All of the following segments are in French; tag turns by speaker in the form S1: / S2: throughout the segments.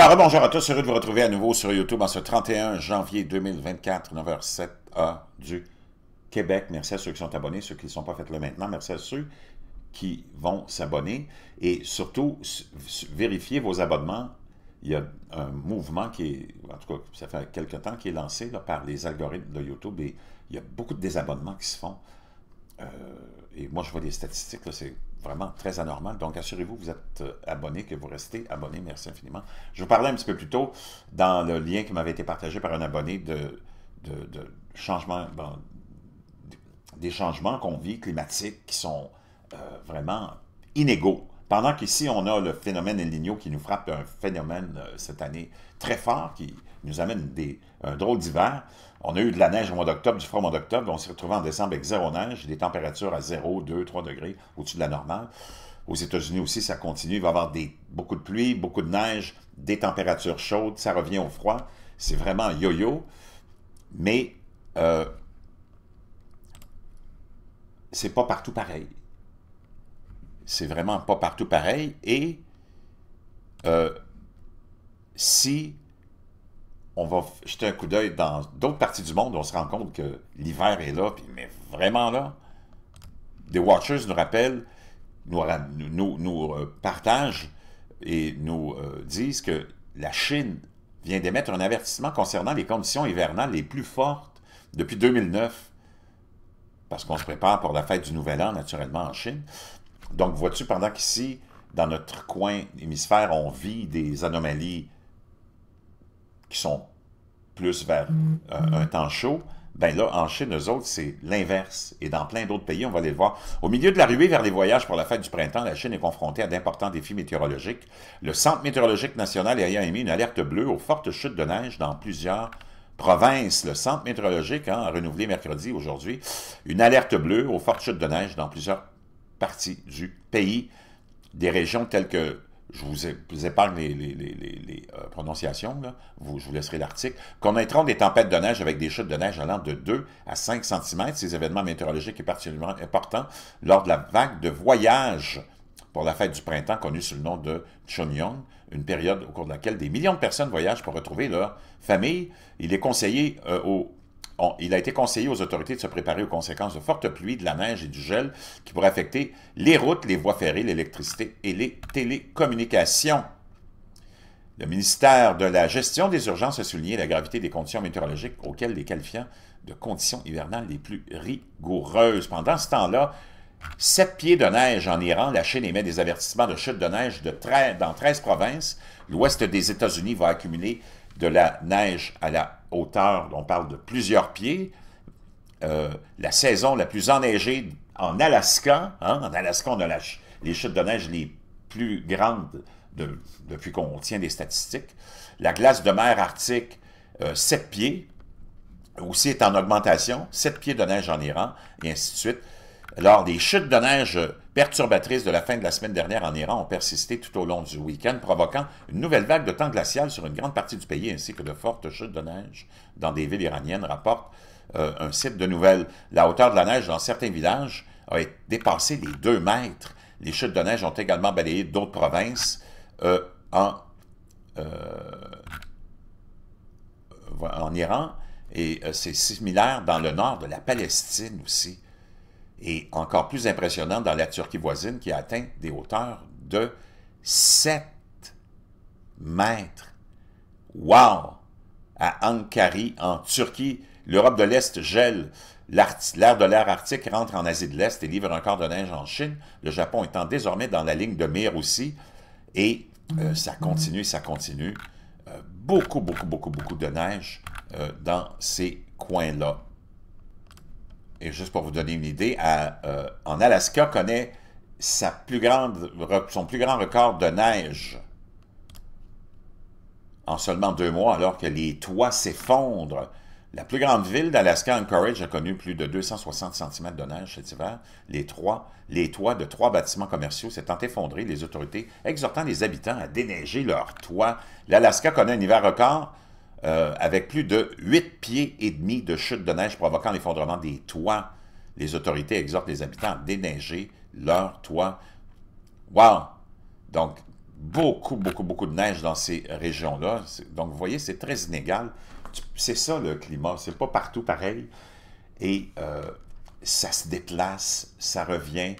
S1: Alors, bonjour à tous, heureux de vous retrouver à nouveau sur YouTube en ce 31 janvier 2024, 9h07A du Québec. Merci à ceux qui sont abonnés, ceux qui ne sont pas faits là maintenant. Merci à ceux qui vont s'abonner et surtout vérifiez vos abonnements. Il y a un mouvement qui est, en tout cas, ça fait quelques temps qui est lancé par les algorithmes de YouTube et il y a beaucoup de désabonnements qui se font. Euh, et moi, je vois des statistiques, c'est vraiment très anormal. Donc, assurez-vous vous êtes euh, abonné, que vous restez abonné. Merci infiniment. Je vous parlais un petit peu plus tôt dans le lien qui m'avait été partagé par un abonné de, de, changements, des changements qu'on vit climatiques qui sont euh, vraiment inégaux. Pendant qu'ici, on a le phénomène El Niño qui nous frappe, un phénomène euh, cette année très fort qui nous amène des, un drôle d'hiver. On a eu de la neige au mois d'octobre, du froid au mois d'octobre. On s'est retrouvé en décembre avec zéro neige, des températures à 0, 2, 3 degrés au-dessus de la normale. Aux États-Unis aussi, ça continue. Il va y avoir des, beaucoup de pluie, beaucoup de neige, des températures chaudes. Ça revient au froid. C'est vraiment yo-yo. Mais ce euh, c'est pas partout pareil c'est vraiment pas partout pareil. Et euh, si on va jeter un coup d'œil dans d'autres parties du monde, on se rend compte que l'hiver est là, mais vraiment là, des Watchers nous rappellent, nous, nous, euh, partagent et nous euh, disent que la Chine vient d'émettre un avertissement concernant les conditions hivernales les plus fortes depuis 2009, parce qu'on se prépare pour la fête du Nouvel An, naturellement, en Chine. Donc, vois-tu, pendant qu'ici, dans notre coin hémisphère, on vit des anomalies qui sont plus vers euh, mm-hmm. un, temps chaud, ben là, en Chine, nous autres, c'est l'inverse. Et dans plein d'autres pays, on va le voir. Au milieu de la ruée vers les voyages pour la fête du printemps, la Chine est confrontée à d'importants défis météorologiques. Le Centre météorologique national a émis une alerte bleue aux fortes chutes de neige dans plusieurs provinces. Le Centre météorologique a renouvelé mercredi, aujourd'hui, une alerte bleue aux fortes chutes de neige dans plusieurs partie du pays. Des régions telles que, je vous épargne les, les, euh, prononciations, Vous, je vous laisserai l'article, qu'on connaîtront des tempêtes de neige avec des chutes de neige allant de 2 à 5 cm. Ces événements météorologiques est particulièrement important lors de la vague de voyage pour la fête du printemps connue sous le nom de Chunyong, une période au cours de laquelle des millions de personnes voyagent pour retrouver leur famille. Il est conseillé euh, aux il a été conseillé aux autorités de se préparer aux conséquences de fortes pluies, de la neige et du gel qui pourraient affecter les routes, les voies ferrées, l'électricité et les télécommunications. Le ministère de la Gestion des urgences a souligné la gravité des conditions météorologiques auxquelles les qualifiants de conditions hivernales les plus rigoureuses. Pendant ce temps-là, sept pieds de neige en Iran, la Chine émet des avertissements de chute de neige de dans 13 provinces. L'ouest des États-Unis va accumuler de la neige à la hauteur, on parle de plusieurs pieds, euh, la saison la plus enneigée en Alaska. Hein, en Alaska, on a les chutes de neige les plus grandes depuis qu'on tient des statistiques. La glace de mer arctique, euh, sept 7 pieds, aussi est en augmentation, 7 pieds de neige en Iran, et ainsi de suite. Alors, des chutes de neige perturbatrices de la fin de la semaine dernière en Iran ont persisté tout au long du week-end, provoquant une nouvelle vague de temps glacial sur une grande partie du pays ainsi que de fortes chutes de neige dans des villes iraniennes, rapporte euh, un site de nouvelles. La hauteur de la neige dans certains villages a dépassé les 2 mètres. Les chutes de neige ont également balayé d'autres provinces euh, en, euh, en Iran et c'est similaire dans le nord de la Palestine aussi. Et encore plus impressionnant dans la Turquie voisine qui a atteint des hauteurs de 7 mètres. Wow! À Ankari, en Turquie, l'Europe de l'Est gèle. L'air de l'air arctique rentre en Asie de l'Est et livre encore quart de neige en Chine, le Japon étant désormais dans la ligne de mire aussi. Et euh, ça continue, ça continue. Euh, beaucoup, beaucoup, beaucoup, beaucoup de neige euh, dans ces coins-là et juste pour vous donner une idée, euh, en Alaska connaît sa plus grande, son plus grand record de neige en seulement deux mois, alors que les toits s'effondrent. La plus grande ville d'Alaska, Anchorage, a connu plus de 260 cm de neige cet hiver. Les, trois, les toits de trois bâtiments commerciaux s'étant effondrés, les autorités exhortant les habitants à déneiger leurs toits. L'Alaska connaît un hiver record euh, avec plus de 8 pieds et demi de chute de neige provoquant l'effondrement des toits. Les autorités exhortent les habitants à déneiger leurs toits. Wow! Donc, beaucoup, beaucoup, beaucoup de neige dans ces régions-là. Donc, vous voyez, c'est très inégal. C'est ça, le climat. C'est pas partout pareil. Et euh, ça se déplace, ça revient.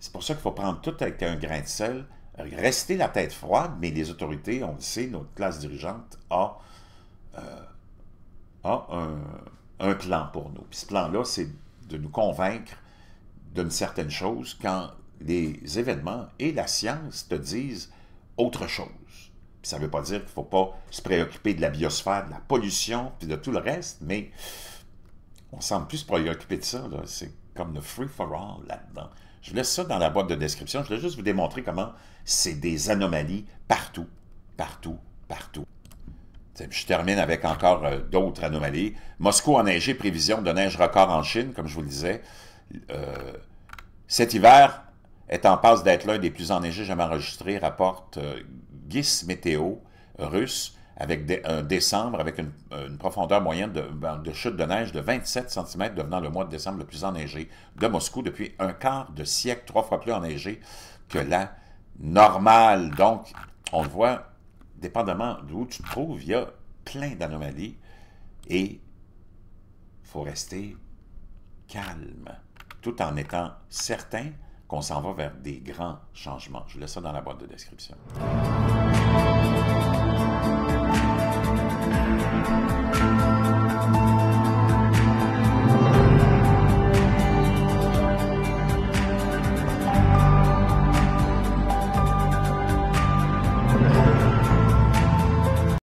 S1: C'est pour ça qu'il faut prendre tout avec un grain de sel, rester la tête froide, mais les autorités, on le sait, notre classe dirigeante a euh, a un, plan pour nous. Puis ce plan-là, c'est de nous convaincre d'une certaine chose quand les événements et la science te disent autre chose. ça ne veut pas dire qu'il ne faut pas se préoccuper de la biosphère, de la pollution, puis de tout le reste, mais on semble plus se préoccuper de ça. C'est comme le free-for-all là-dedans. Je vous laisse ça dans la boîte de description. Je voulais juste vous démontrer comment c'est des anomalies partout, partout, partout. Je termine avec encore euh, d'autres anomalies. Moscou enneigé, prévision de neige record en Chine, comme je vous le disais. Euh, cet hiver est en passe d'être l'un des plus enneigés jamais enregistrés, rapporte euh, GIS Météo russe, avec un décembre avec une, profondeur moyenne de, ben, de, chute de neige de 27 cm, devenant le mois de décembre le plus enneigé de Moscou depuis un quart de siècle, trois fois plus enneigé que la normale. Donc, on le voit, dépendamment d'où tu te trouves, il y a plein d'anomalies et il faut rester calme, tout en étant certain qu'on s'en va vers des grands changements. Je vous laisse ça dans la boîte de description.